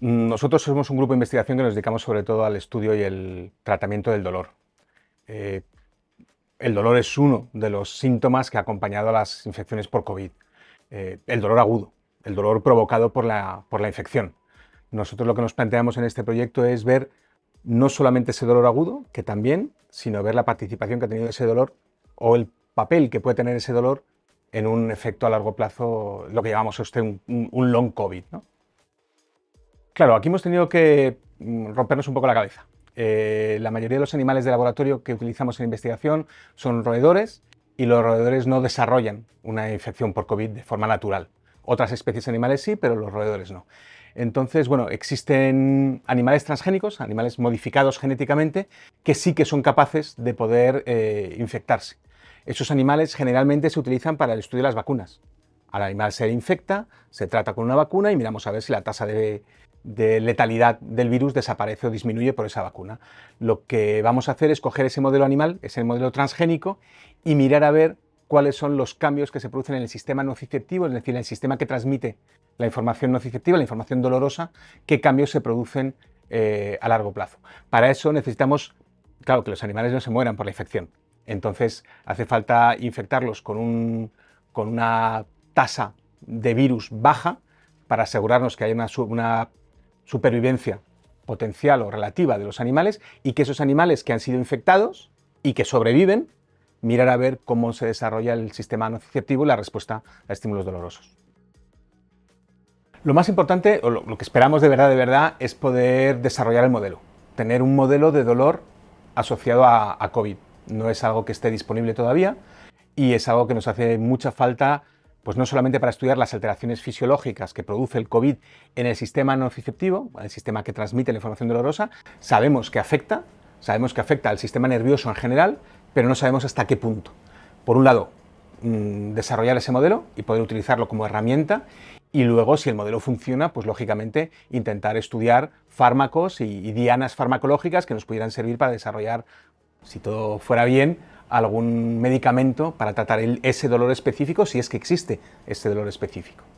Nosotros somos un grupo de investigación que nos dedicamos sobre todo al estudio y el tratamiento del dolor. Eh, el dolor es uno de los síntomas que ha acompañado a las infecciones por COVID. Eh, el dolor agudo, el dolor provocado por la, infección. Nosotros lo que nos planteamos en este proyecto es ver no solamente ese dolor agudo, que también, sino ver la participación que ha tenido ese dolor o el papel que puede tener ese dolor en un efecto a largo plazo, lo que llamamos usted un, un long COVID. ¿no? Claro, aquí hemos tenido que mm, rompernos un poco la cabeza. Eh, la mayoría de los animales de laboratorio que utilizamos en investigación son roedores y los roedores no desarrollan una infección por COVID de forma natural. Otras especies animales sí, pero los roedores no. Entonces, bueno, existen animales transgénicos, animales modificados genéticamente, que sí que son capaces de poder eh, infectarse. Esos animales generalmente se utilizan para el estudio de las vacunas. Al animal se infecta, se trata con una vacuna y miramos a ver si la tasa de, de letalidad del virus desaparece o disminuye por esa vacuna. Lo que vamos a hacer es coger ese modelo animal, ese modelo transgénico, y mirar a ver cuáles son los cambios que se producen en el sistema nociceptivo, es decir, en el sistema que transmite la información nociceptiva, la información dolorosa, qué cambios se producen eh, a largo plazo. Para eso necesitamos, claro, que los animales no se mueran por la infección. Entonces hace falta infectarlos con, con una tasa de virus baja para asegurarnos que hay una supervivencia potencial o relativa de los animales y que esos animales que han sido infectados y que sobreviven, mirar a ver cómo se desarrolla el sistema nociceptivo y la respuesta a estímulos dolorosos. Lo más importante, o lo que esperamos de verdad, de verdad, es poder desarrollar el modelo, tener un modelo de dolor asociado a, a COVID. No es algo que esté disponible todavía y es algo que nos hace mucha falta pues no solamente para estudiar las alteraciones fisiológicas que produce el COVID en el sistema nociceptivo, el sistema que transmite la información dolorosa, sabemos que afecta, sabemos que afecta al sistema nervioso en general, pero no sabemos hasta qué punto. Por un lado, mm, desarrollar ese modelo y poder utilizarlo como herramienta y luego, si el modelo funciona, pues lógicamente intentar estudiar fármacos y dianas farmacológicas que nos pudieran servir para desarrollar, si todo fuera bien, algún medicamento para tratar el, ese dolor específico, si es que existe ese dolor específico.